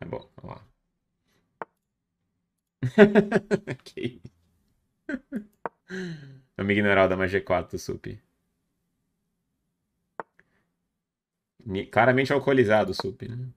É bom, vamos lá. ok. Vamos ignorar o da G4 do Sup. Claramente alcoolizado o Sup, né?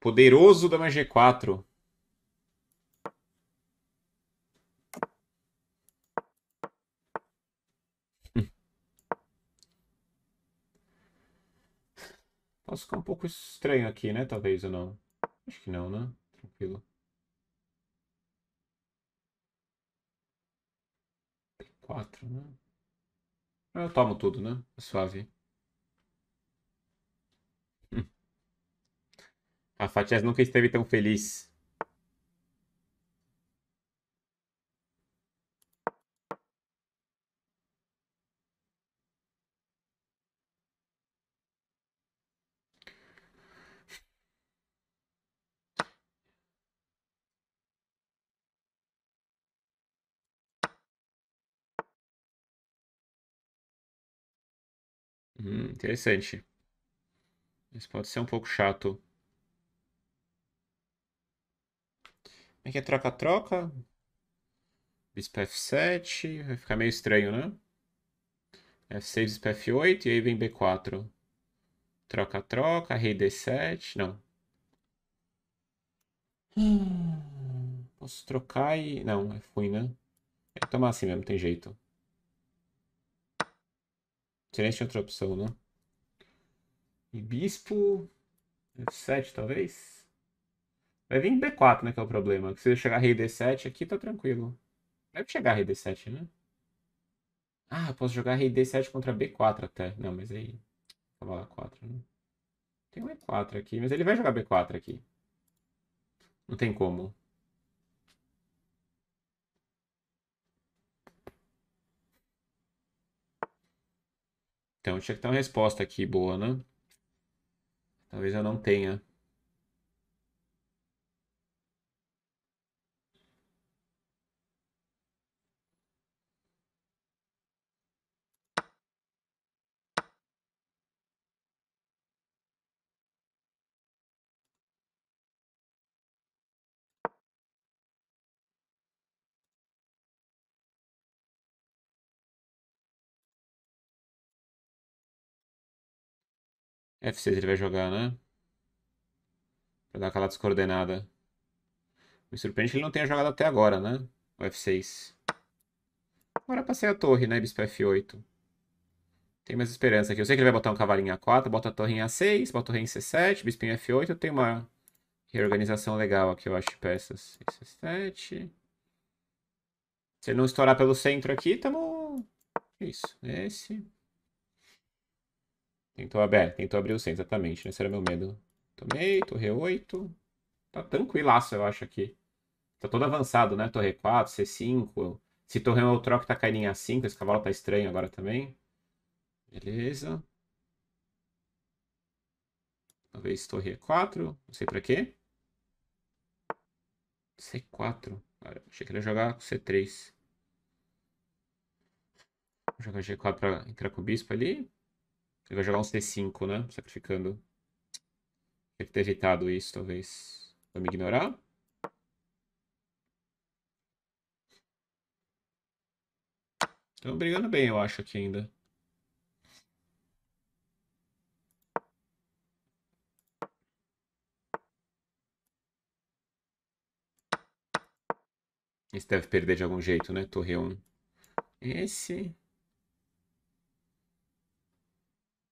Poderoso da Magia 4. Posso ficar um pouco estranho aqui, né? Talvez ou não. Acho que não, né? Tranquilo. quatro, né? Ah, eu tomo tudo, né? É suave. A Fatias nunca esteve tão feliz. Hum, interessante. Isso pode ser um pouco chato. Aqui é, é troca-troca. Bispo F7. Vai ficar meio estranho, né? F6, Bispo F8. E aí vem B4. Troca-troca. Rei D7. Não. posso trocar e. Não, é ruim, né? É tomar assim mesmo, tem jeito. Seria é outra opção, né? E bispo. F7, talvez? Vai vir B4, né, que é o problema. Se eu chegar rei D7 aqui, tá tranquilo. Deve chegar rei D7, né? Ah, eu posso jogar rei D7 contra B4 até. Não, mas aí... a 4, né? Tem um E4 aqui, mas ele vai jogar B4 aqui. Não tem como. Então, tinha que ter uma resposta aqui boa, né? Talvez eu não tenha. F6 ele vai jogar, né? Pra dar aquela descoordenada. Me surpreende que ele não tenha jogado até agora, né? O F6. Agora passei a torre, né? Bispo F8. Tem mais esperança aqui. Eu sei que ele vai botar um cavalinho em A4, bota a torre em A6, bota a torre em C7, bispo em F8. Eu tenho uma reorganização legal aqui, eu acho, de peças. C7. Se ele não estourar pelo centro aqui, tamo... É isso, é esse... Tentou abrir, é, tentou abrir o 100, exatamente. Né? Esse era meu medo. Tomei, torre 8. Tá tranquilaço, eu acho, aqui. Tá todo avançado, né? Torre 4, C5. Se torre eu troco, tá caindo em A5. Esse cavalo tá estranho agora também. Beleza. Talvez torre 4 Não sei pra quê. C4. Cara, achei que ele ia jogar com C3. Vou jogar G4 pra entrar com o bispo ali. Ele vai jogar um C5, né? Sacrificando. Tem que ter evitado isso, talvez. Vai me ignorar? Estão brigando bem, eu acho, aqui ainda. Esse deve perder de algum jeito, né? Torre 1. Esse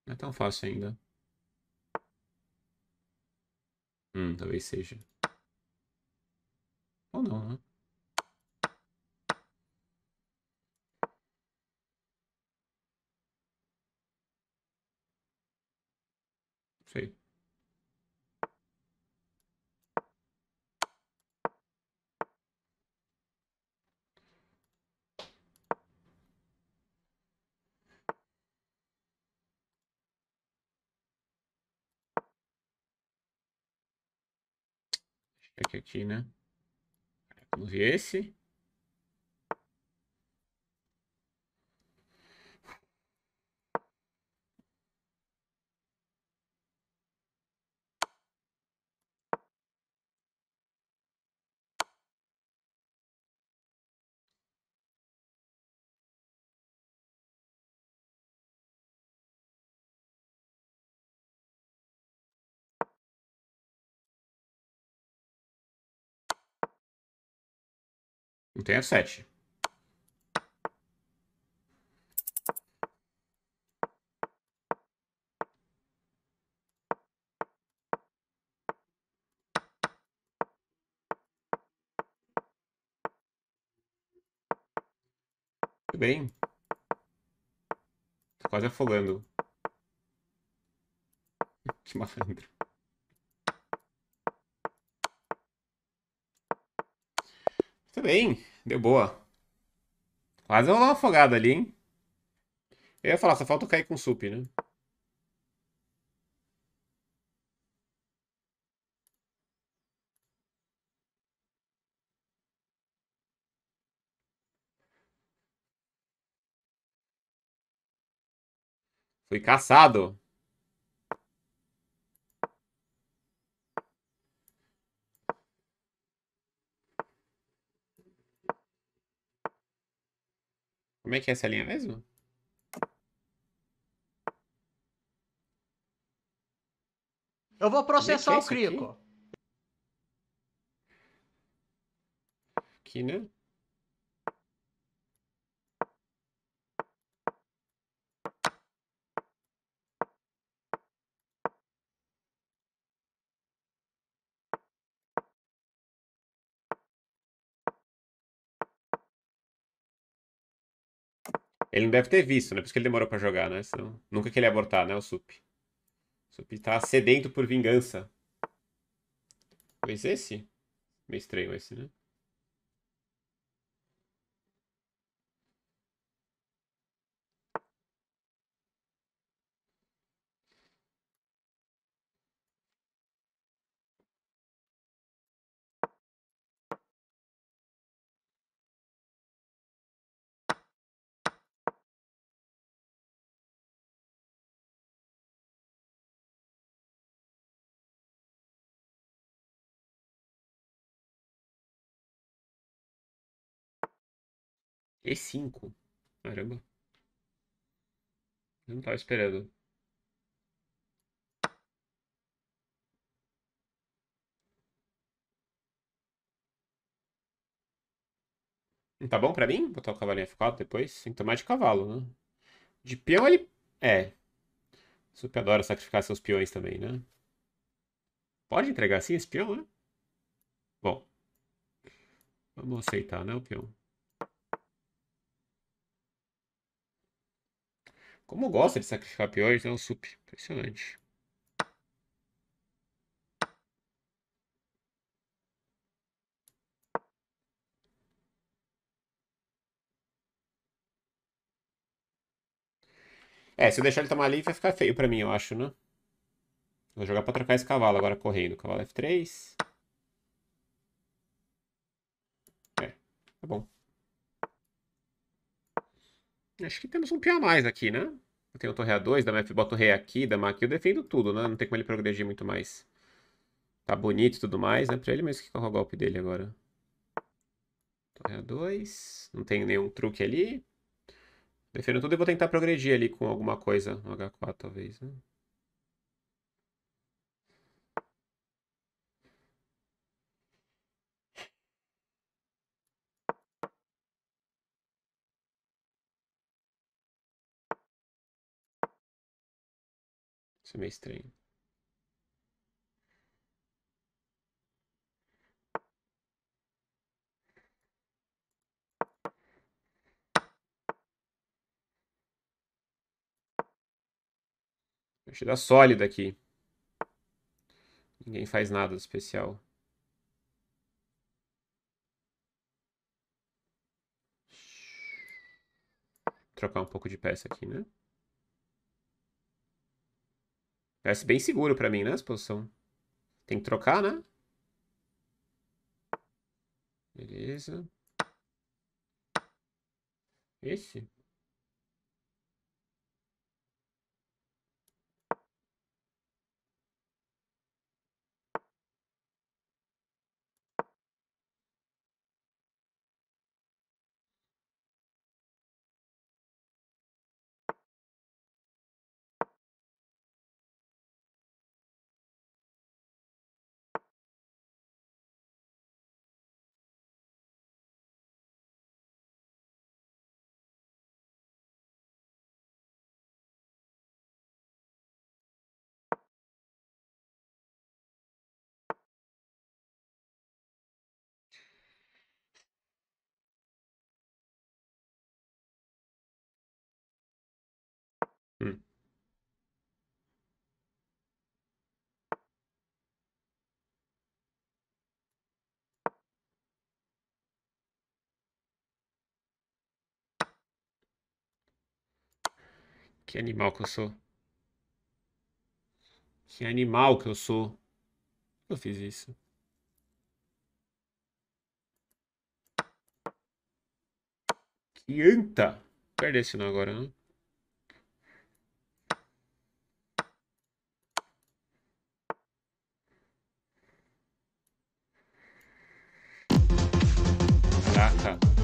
Não é tão fácil ainda. Hum, talvez seja. Ou não, né? Sei. Aqui, aqui, né? Vamos ver esse. Não tem F7. Muito bem. Tô quase afogando. Que malandro. Muito bem, deu boa. Quase dar uma afogada ali, hein? Eu ia falar, só falta cair com sup, né? Fui caçado. Como é que é essa linha mesmo? Eu vou é é processar é é o Crico. Aqui? aqui, né? Ele não deve ter visto, né? Por isso que ele demorou para jogar, né? Senão, nunca que ele abortar, né? O Sup. O Sup tá sedento por vingança. Mas esse? Meio estranho esse, né? E5. Caramba. Eu não tava esperando. Hum, tá bom pra mim? Botar o cavalinho F4 depois? Tem que tomar de cavalo, né? De peão ele... É. Super adora sacrificar seus peões também, né? Pode entregar assim esse peão, né? Bom. Vamos aceitar, né, o peão? Como gosta de sacrificar piores, é O Sup. Impressionante. É, se eu deixar ele tomar ali vai ficar feio pra mim, eu acho, né? Vou jogar pra trocar esse cavalo agora correndo. Cavalo F3. É, tá bom. Acho que temos um peão a mais aqui, né? Eu tenho o torre A2, da F, boto o rei aqui, da aqui, eu defendo tudo, né? Não tem como ele progredir muito mais. Tá bonito e tudo mais, né? Pra ele, mas o que é o golpe dele agora? Torre A2, não tem nenhum truque ali. Defendo tudo e vou tentar progredir ali com alguma coisa no H4, talvez, né? Isso é meio estranho. Vou dar sólida aqui. Ninguém faz nada de especial. trocar um pouco de peça aqui, né? Parece bem seguro pra mim, né, essa posição. Tem que trocar, né? Beleza. Esse? Que animal que eu sou. Que animal que eu sou. Eu fiz isso. Que anta. Perde esse não agora, né? Caraca.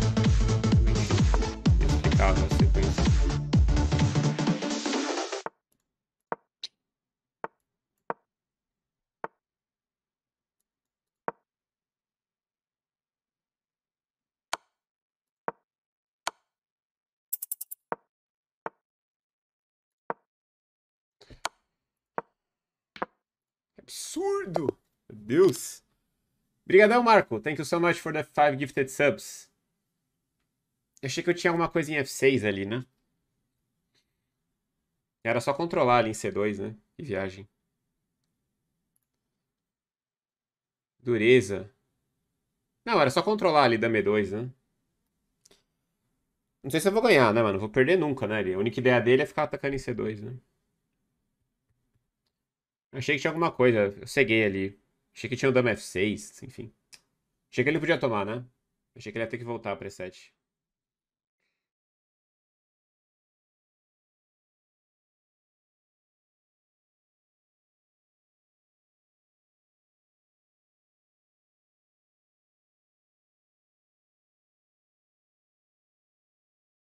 absurdo! Meu Deus! Obrigadão, Marco. Thank you so much for the five gifted subs. Eu achei que eu tinha alguma coisa em F6 ali, né? Era só controlar ali em C2, né? Que viagem. Dureza. Não, era só controlar ali da M2, né? Não sei se eu vou ganhar, né, mano? Vou perder nunca, né? A única ideia dele é ficar atacando em C2, né? Achei que tinha alguma coisa. Eu ceguei ali. Achei que tinha o um Dama F6, enfim. Achei que ele podia tomar, né? Achei que ele ia ter que voltar para e